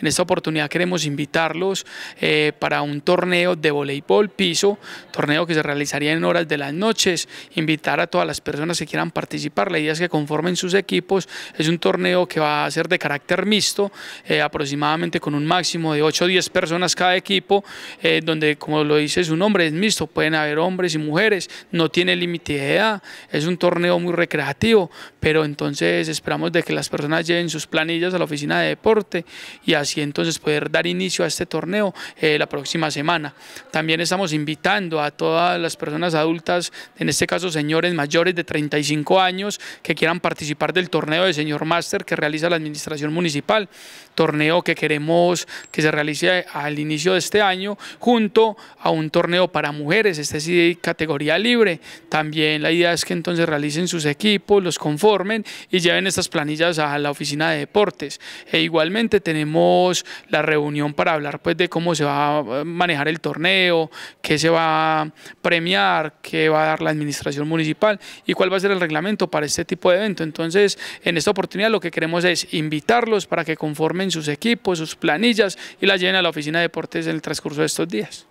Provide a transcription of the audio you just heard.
En esta oportunidad queremos invitarlos eh, para un torneo de voleibol piso, torneo que se realizaría en horas de las noches, invitar a todas las personas que quieran participar, la idea es que conformen sus equipos, es un torneo que va a ser de carácter mixto, eh, aproximadamente con un máximo de 8 o 10 personas cada equipo, eh, donde como lo dice su nombre, es mixto, pueden haber hombres y mujeres, no tiene límite de edad, es un torneo muy recreativo, pero entonces esperamos de que las personas lleven sus planillas a la oficina de deporte y así y entonces poder dar inicio a este torneo eh, la próxima semana. También estamos invitando a todas las personas adultas, en este caso señores mayores de 35 años que quieran participar del torneo de señor máster que realiza la administración municipal, torneo que queremos que se realice al inicio de este año junto a un torneo para mujeres, este sí categoría libre. También la idea es que entonces realicen sus equipos, los conformen y lleven estas planillas a la oficina de deportes. E igualmente tenemos la reunión para hablar pues de cómo se va a eh, manejar el torneo, qué se va a premiar, qué va a dar la administración municipal y cuál va a ser el reglamento para este tipo de evento. Entonces, en esta oportunidad lo que queremos es invitarlos para que conformen sus equipos, sus planillas y las lleven a la oficina de deportes en el transcurso de estos días.